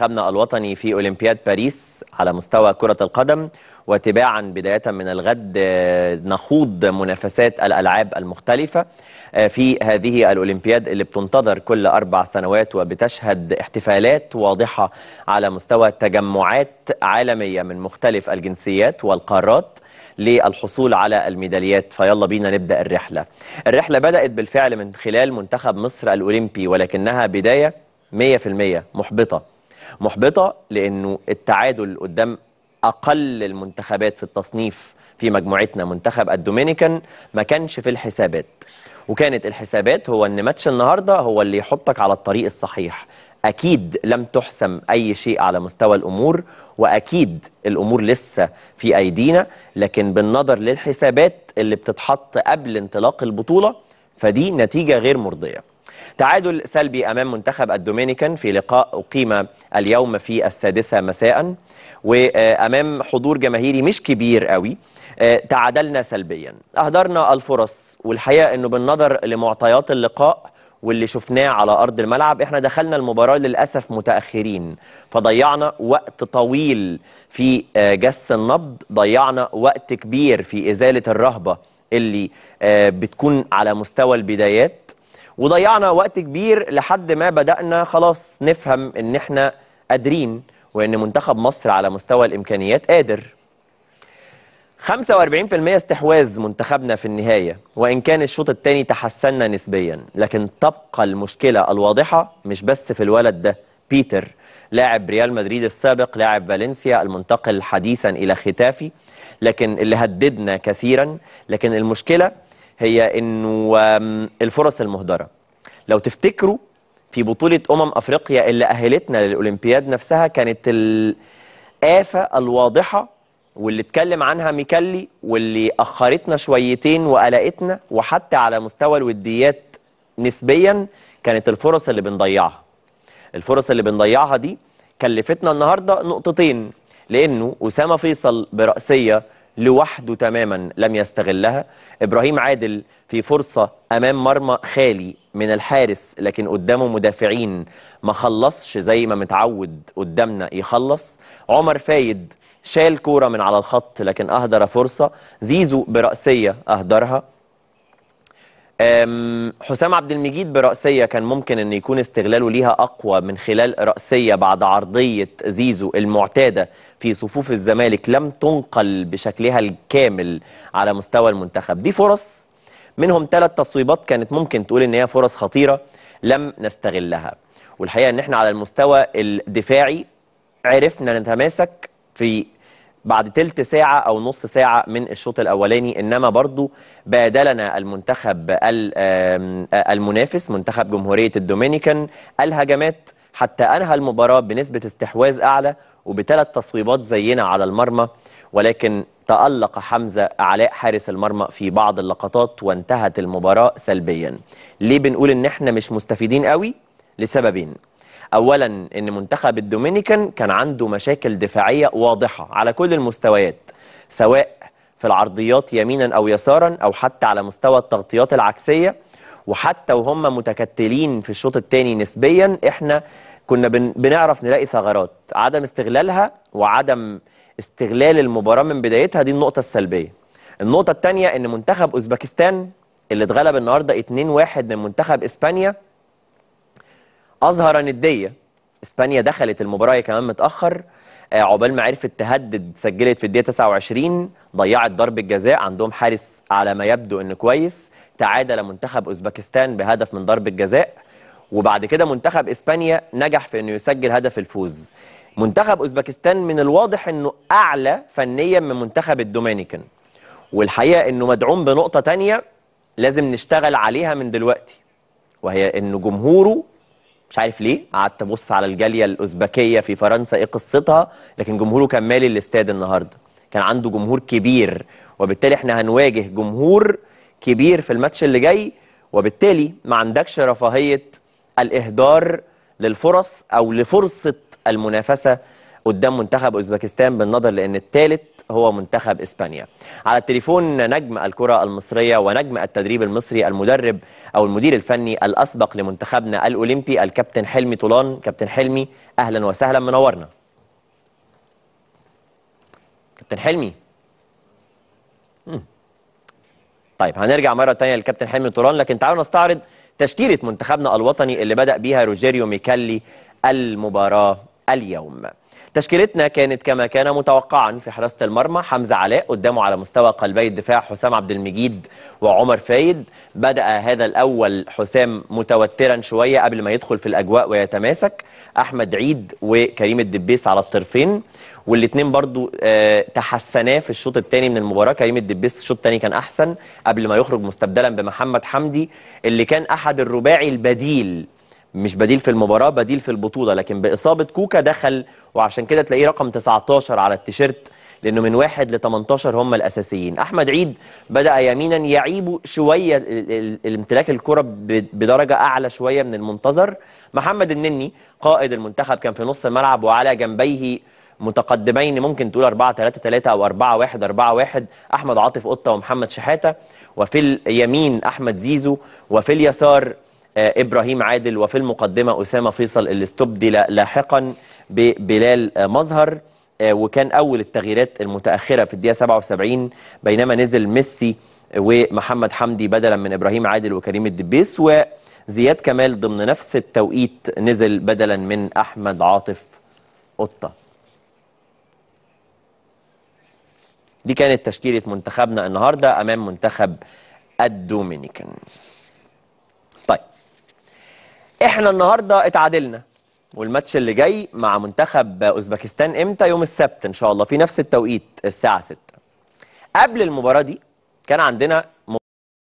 منتخبنا الوطني في أولمبياد باريس على مستوى كرة القدم وتباعا بداية من الغد آه، نخوض منافسات الألعاب المختلفة آه، في هذه الأولمبياد اللي بتنتظر كل أربع سنوات وبتشهد احتفالات واضحة على مستوى تجمعات عالمية من مختلف الجنسيات والقارات للحصول على الميداليات فيلا بينا نبدأ الرحلة الرحلة بدأت بالفعل من خلال منتخب مصر الأولمبي ولكنها بداية 100% محبطة محبطة لأنه التعادل قدام أقل المنتخبات في التصنيف في مجموعتنا منتخب الدومينيكان ما كانش في الحسابات وكانت الحسابات هو ان ماتش النهارده هو اللي يحطك على الطريق الصحيح اكيد لم تحسم اي شيء على مستوى الامور واكيد الامور لسه في ايدينا لكن بالنظر للحسابات اللي بتتحط قبل انطلاق البطوله فدي نتيجه غير مرضيه تعادل سلبي أمام منتخب الدومينيكان في لقاء أقيم اليوم في السادسة مساء وأمام حضور جماهيري مش كبير قوي آه، تعادلنا سلبيا أهدرنا الفرص والحقيقة أنه بالنظر لمعطيات اللقاء واللي شفناه على ارض الملعب احنا دخلنا المباراه للاسف متاخرين فضيعنا وقت طويل في آه، جس النبض ضيعنا وقت كبير في ازاله الرهبه اللي آه، بتكون على مستوى البدايات وضيعنا وقت كبير لحد ما بدأنا خلاص نفهم إن إحنا قادرين وإن منتخب مصر على مستوى الإمكانيات قادر 45% استحواذ منتخبنا في النهاية وإن كان الشوط الثاني تحسنا نسبيا لكن تبقى المشكلة الواضحة مش بس في الولد ده بيتر لاعب ريال مدريد السابق لاعب فالنسيا المنتقل حديثا إلى ختافي لكن اللي هددنا كثيرا لكن المشكلة هي انه الفرص المهدره لو تفتكروا في بطوله امم افريقيا اللي اهلتنا للاولمبياد نفسها كانت الافه الواضحه واللي اتكلم عنها ميكالي واللي اخرتنا شويتين وقلقتنا وحتى على مستوى الوديات نسبيا كانت الفرص اللي بنضيعها الفرص اللي بنضيعها دي كلفتنا النهارده نقطتين لانه اسامه فيصل براسيه لوحده تماما لم يستغلها ابراهيم عادل في فرصه امام مرمى خالي من الحارس لكن قدامه مدافعين ما خلصش زي ما متعود قدامنا يخلص عمر فايد شال كوره من على الخط لكن اهدر فرصه زيزو براسيه اهدرها حسام عبد المجيد برأسية كان ممكن أن يكون استغلاله ليها أقوى من خلال رأسية بعد عرضية زيزو المعتادة في صفوف الزمالك لم تنقل بشكلها الكامل على مستوى المنتخب دي فرص منهم ثلاث تصويبات كانت ممكن تقول أن هي فرص خطيرة لم نستغلها والحقيقة أن احنا على المستوى الدفاعي عرفنا نتماسك في بعد تلت ساعة أو نص ساعة من الشوط الأولاني إنما برضو بادلنا المنتخب المنافس منتخب جمهورية الدومينيكان الهجمات حتى أنهى المباراة بنسبة استحواذ أعلى وبثلاث تصويبات زينا على المرمى ولكن تألق حمزة علاء حارس المرمى في بعض اللقطات وانتهت المباراة سلبيا ليه بنقول إن إحنا مش مستفيدين قوي لسببين أولا أن منتخب الدومينيكان كان عنده مشاكل دفاعية واضحة على كل المستويات سواء في العرضيات يمينا أو يسارا أو حتى على مستوى التغطيات العكسية وحتى وهم متكتلين في الشوط الثاني نسبيا احنا كنا بن... بنعرف نلاقي ثغرات عدم استغلالها وعدم استغلال المباراة من بدايتها دي النقطة السلبية النقطة الثانية ان منتخب أوزبكستان اللي اتغلب النهاردة 2-1 من منتخب إسبانيا اظهر نديه اسبانيا دخلت المباراه كمان متاخر آه، عقبال ما عرفت تهدد سجلت في الدقيقه 29 ضيعت ضربه جزاء عندهم حارس على ما يبدو انه كويس تعادل منتخب اوزبكستان بهدف من ضربه جزاء وبعد كده منتخب اسبانيا نجح في انه يسجل هدف الفوز منتخب اوزبكستان من الواضح انه اعلى فنيا من منتخب الدومينيكان والحقيقه انه مدعوم بنقطه تانية لازم نشتغل عليها من دلوقتي وهي انه جمهوره مش عارف ليه قعدت ابص على الجاليه الاوزبكيه في فرنسا ايه قصتها لكن جمهوره كان مالي الاستاد النهارده كان عنده جمهور كبير وبالتالي احنا هنواجه جمهور كبير في الماتش اللي جاي وبالتالي ما عندكش رفاهيه الاهدار للفرص او لفرصه المنافسه قدام منتخب أوزبكستان بالنظر لأن الثالث هو منتخب إسبانيا على التليفون نجم الكرة المصرية ونجم التدريب المصري المدرب أو المدير الفني الأسبق لمنتخبنا الأولمبي الكابتن حلمي طولان كابتن حلمي أهلا وسهلا منورنا كابتن حلمي طيب هنرجع مرة تانية للكابتن حلمي طولان لكن تعالوا نستعرض تشكيلة منتخبنا الوطني اللي بدأ بيها روجيريو ميكالي المباراة اليوم تشكيلتنا كانت كما كان متوقعا في حراسه المرمى حمزه علاء قدامه على مستوى قلبي الدفاع حسام عبد المجيد وعمر فايد بدا هذا الاول حسام متوترا شويه قبل ما يدخل في الاجواء ويتماسك احمد عيد وكريم الدبيس على الطرفين والاثنين برضو آه، تحسناه في الشوط الثاني من المباراه كريم الدبيس الشوط الثاني كان احسن قبل ما يخرج مستبدلا بمحمد حمدي اللي كان احد الرباعي البديل مش بديل في المباراه بديل في البطوله لكن باصابه كوكا دخل وعشان كده تلاقيه رقم 19 على التيشيرت لانه من واحد ل 18 هم الاساسيين احمد عيد بدا يمينا يعيب شويه الامتلاك الكره بدرجه اعلى شويه من المنتظر محمد النني قائد المنتخب كان في نص الملعب وعلى جنبيه متقدمين ممكن تقول 4 3 3 او 4 1 4 1 احمد عاطف قطه ومحمد شحاته وفي اليمين احمد زيزو وفي اليسار آه، إبراهيم عادل وفي المقدمة أسامة فيصل اللي استبدل لاحقا ببلال آه، مظهر آه، وكان أول التغييرات المتأخرة في الدقيقة 77 بينما نزل ميسي ومحمد حمدي بدلا من إبراهيم عادل وكريم الدبيس وزياد كمال ضمن نفس التوقيت نزل بدلا من أحمد عاطف قطة دي كانت تشكيلة منتخبنا النهاردة أمام منتخب الدومينيكان احنا النهارده اتعادلنا والماتش اللي جاي مع منتخب اوزبكستان امتى يوم السبت ان شاء الله في نفس التوقيت الساعه 6 قبل المباراه دي كان عندنا